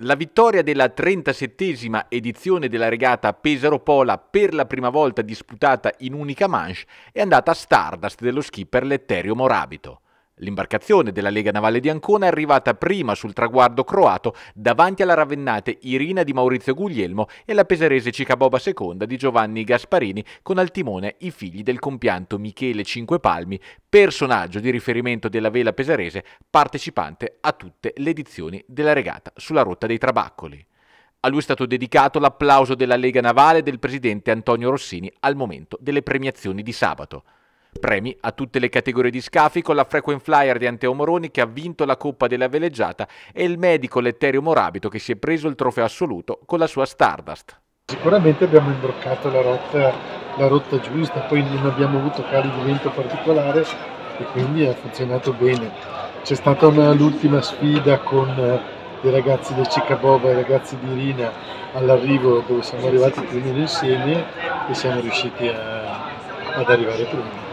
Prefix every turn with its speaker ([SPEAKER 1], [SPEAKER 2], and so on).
[SPEAKER 1] La vittoria della 37esima edizione della regata Pesaro-Pola per la prima volta disputata in unica manche è andata a Stardust dello skipper Letterio Morabito. L'imbarcazione della Lega Navale di Ancona è arrivata prima sul traguardo croato davanti alla ravennate Irina di Maurizio Guglielmo e la pesarese Cicaboba II di Giovanni Gasparini con al timone i figli del compianto Michele Cinquepalmi, personaggio di riferimento della vela pesarese partecipante a tutte le edizioni della regata sulla rotta dei Trabaccoli. A lui è stato dedicato l'applauso della Lega Navale e del presidente Antonio Rossini al momento delle premiazioni di sabato. Premi a tutte le categorie di scafi con la frequent flyer di Anteo Moroni che ha vinto la Coppa della Veleggiata e il medico Letterio Morabito che si è preso il trofeo assoluto con la sua Stardust.
[SPEAKER 2] Sicuramente abbiamo imbroccato la rotta, la rotta giusta, poi non abbiamo avuto cali di vento particolare e quindi ha funzionato bene. C'è stata l'ultima sfida con eh, i ragazzi del Cicaboba e i ragazzi di Irina all'arrivo dove siamo arrivati primi insieme e siamo riusciti a, ad arrivare prima.